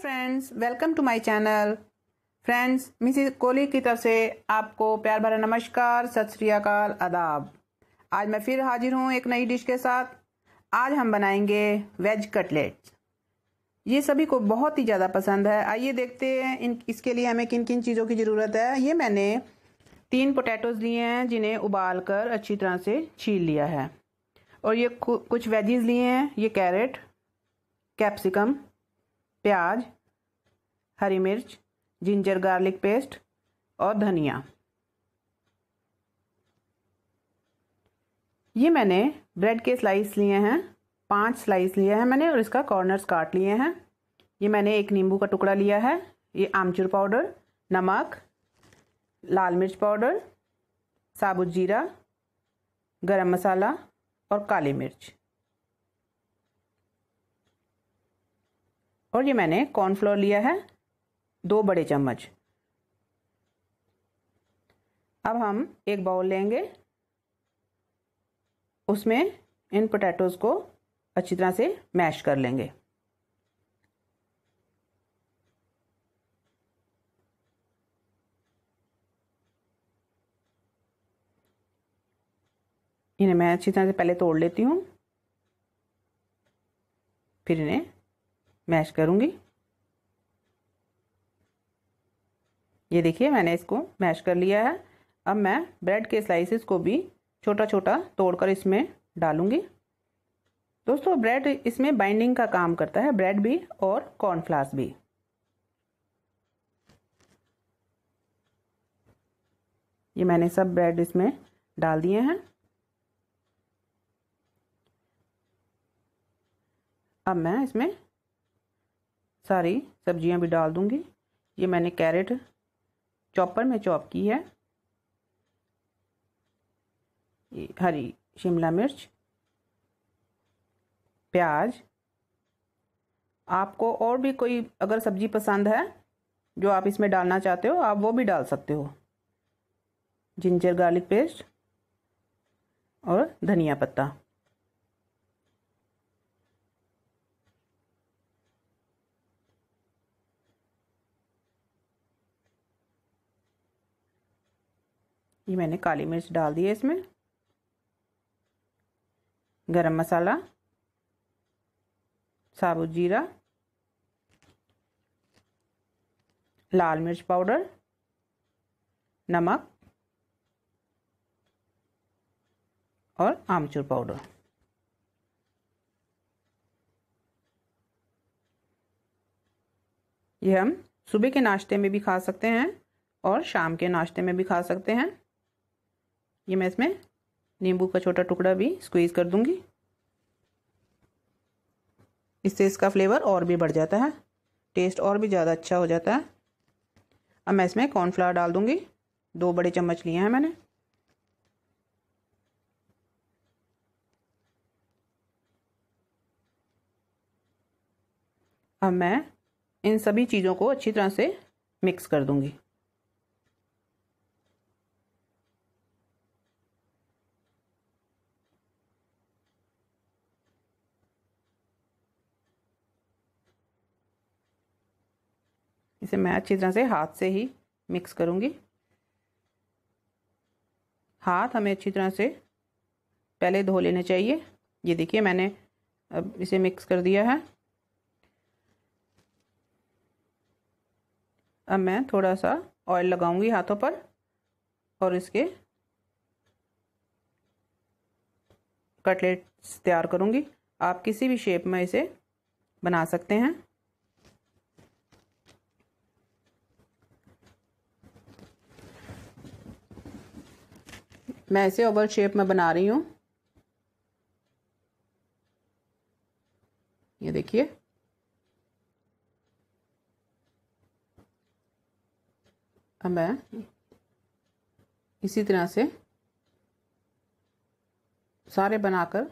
friends welcome to my channel friends Mrs Kohli की तरफ से आपको प्यार भरा नमस्कार सत श्री अकाल आदाब आज मैं फिर हाजिर हूँ एक नई डिश के साथ आज हम बनाएंगे वेज कटलेट्स ये सभी को बहुत ही ज़्यादा पसंद है आइए देखते हैं इन इसके लिए हमें किन किन चीज़ों की ज़रूरत है ये मैंने तीन पोटैटोज लिए हैं जिन्हें उबाल कर अच्छी तरह से छील लिया है और ये कुछ वेजेज लिए हैं ये कैरेट कैप्सिकम प्याज हरी मिर्च जिंजर गार्लिक पेस्ट और धनिया ये मैंने ब्रेड के स्लाइस लिए हैं पांच स्लाइस लिए हैं मैंने और इसका कॉर्नर्स काट लिए हैं ये मैंने एक नींबू का टुकड़ा लिया है ये आमचूर पाउडर नमक लाल मिर्च पाउडर साबुत जीरा गरम मसाला और काली मिर्च और ये मैंने कॉर्नफ्लोर लिया है दो बड़े चम्मच अब हम एक बाउल लेंगे उसमें इन पोटैटोज़ को अच्छी तरह से मैश कर लेंगे इन्हें मैं अच्छी तरह से पहले तोड़ लेती हूँ फिर इन्हें मैश करूंगी ये देखिए मैंने इसको मैश कर लिया है अब मैं ब्रेड के स्लाइसिस को भी छोटा छोटा तोड़कर इसमें डालूंगी दोस्तों ब्रेड इसमें बाइंडिंग का काम करता है ब्रेड भी और कॉर्नफ्लास भी ये मैंने सब ब्रेड इसमें डाल दिए हैं अब मैं इसमें सारी सब्जियां भी डाल दूंगी ये मैंने कैरेट चॉपर में चॉप की है ये हरी शिमला मिर्च प्याज आपको और भी कोई अगर सब्जी पसंद है जो आप इसमें डालना चाहते हो आप वो भी डाल सकते हो जिंजर गार्लिक पेस्ट और धनिया पत्ता ये मैंने काली मिर्च डाल दी है इसमें गरम मसाला साबुत जीरा लाल मिर्च पाउडर नमक और आमचूर पाउडर ये हम सुबह के नाश्ते में भी खा सकते हैं और शाम के नाश्ते में भी खा सकते हैं ये मैं इसमें नींबू का छोटा टुकड़ा भी स्क्वीज़ कर दूंगी इससे इसका फ्लेवर और भी बढ़ जाता है टेस्ट और भी ज़्यादा अच्छा हो जाता है अब मैं इसमें कॉर्नफ्लावर डाल दूंगी दो बड़े चम्मच लिए हैं मैंने अब मैं इन सभी चीज़ों को अच्छी तरह से मिक्स कर दूंगी इसे मैं अच्छी तरह से हाथ से ही मिक्स करूँगी हाथ हमें अच्छी तरह से पहले धो लेने चाहिए ये देखिए मैंने अब इसे मिक्स कर दिया है अब मैं थोड़ा सा ऑयल लगाऊंगी हाथों पर और इसके कटलेट्स तैयार करूंगी आप किसी भी शेप में इसे बना सकते हैं मैं ऐसे ओवल शेप में बना रही हूँ ये देखिए अब मैं इसी तरह से सारे बनाकर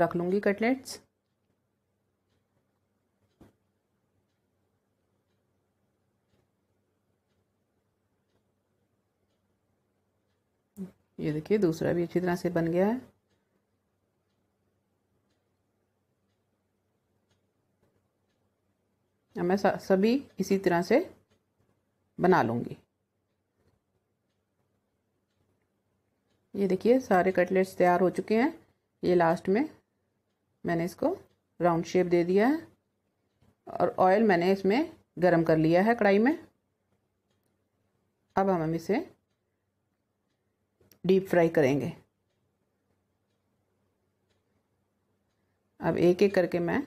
रख लूँगी कटलेट्स ये देखिए दूसरा भी अच्छी तरह से बन गया है अब मैं सभी इसी तरह से बना लूँगी ये देखिए सारे कटलेट्स तैयार हो चुके हैं ये लास्ट में मैंने इसको राउंड शेप दे दिया है और ऑयल मैंने इसमें गरम कर लिया है कढ़ाई में अब हम इसे डीप फ्राई करेंगे अब एक एक करके मैं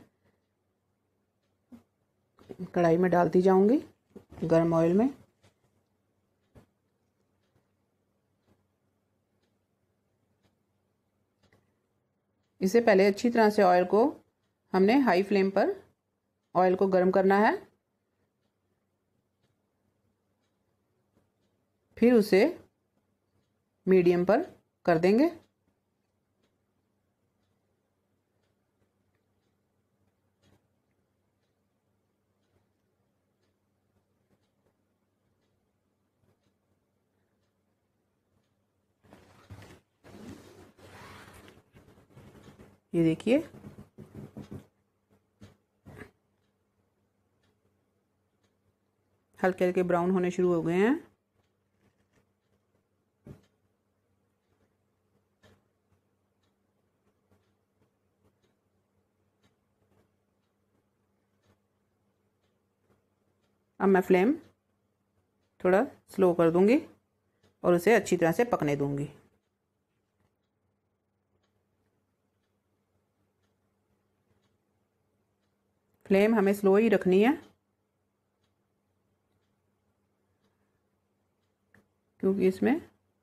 कढ़ाई में डालती जाऊंगी गर्म ऑयल में इसे पहले अच्छी तरह से ऑयल को हमने हाई फ्लेम पर ऑयल को गर्म करना है फिर उसे मीडियम पर कर देंगे ये देखिए हल्के हल्के ब्राउन होने शुरू हो गए हैं अब मैं फ्लेम थोड़ा स्लो कर दूंगी और उसे अच्छी तरह से पकने दूंगी फ्लेम हमें स्लो ही रखनी है क्योंकि इसमें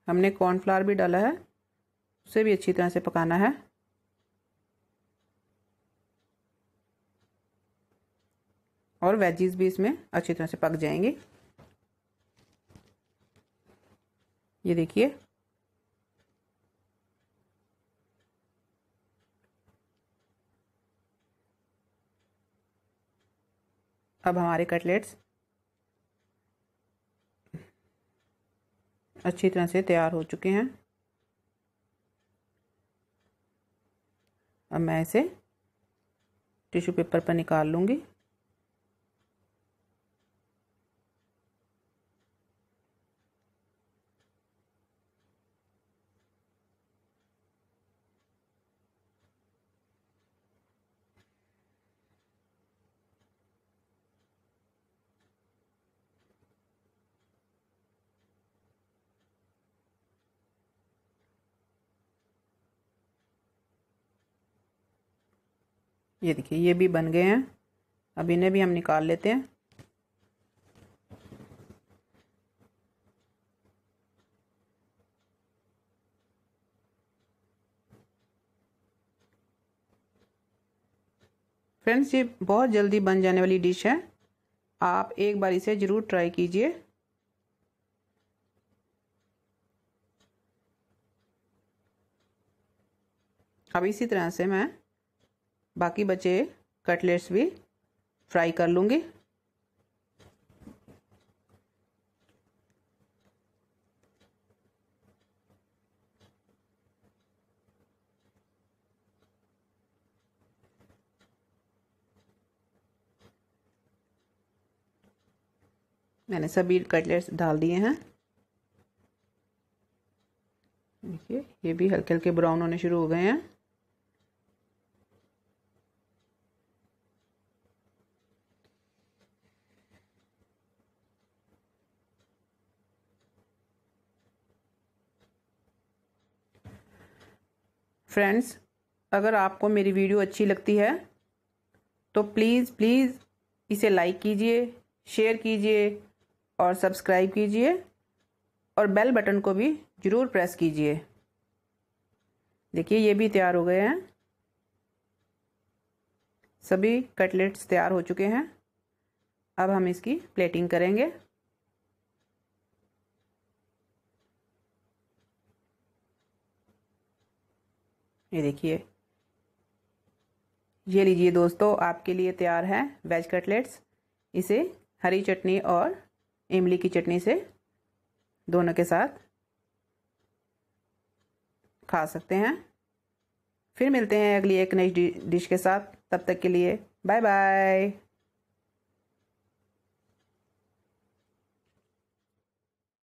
हमने कॉर्नफ्लावर भी डाला है उसे भी अच्छी तरह से पकाना है और वेजीज भी इसमें अच्छी तरह से पक जाएंगे ये देखिए अब हमारे कटलेट्स अच्छी तरह से तैयार हो चुके हैं अब मैं इसे टिश्यू पेपर पर निकाल लूँगी ये देखिए ये भी बन गए हैं अब इन्हें भी हम निकाल लेते हैं फ्रेंड्स ये बहुत जल्दी बन जाने वाली डिश है आप एक बार इसे ज़रूर ट्राई कीजिए अब इसी तरह से मैं बाकी बचे कटलेट्स भी फ्राई कर लूँगी मैंने सभी कटलेट्स डाल दिए हैं देखिए ये भी हल्के हल्के ब्राउन होने शुरू हो गए हैं फ्रेंड्स अगर आपको मेरी वीडियो अच्छी लगती है तो प्लीज़ प्लीज़ इसे लाइक कीजिए शेयर कीजिए और सब्सक्राइब कीजिए और बेल बटन को भी ज़रूर प्रेस कीजिए देखिए ये भी तैयार हो गए हैं सभी कटलेट्स तैयार हो चुके हैं अब हम इसकी प्लेटिंग करेंगे ये देखिए ये लीजिए दोस्तों आपके लिए तैयार है वेज कटलेट्स इसे हरी चटनी और इमली की चटनी से दोनों के साथ खा सकते हैं फिर मिलते हैं अगली एक नई डिश के साथ तब तक के लिए बाय बाय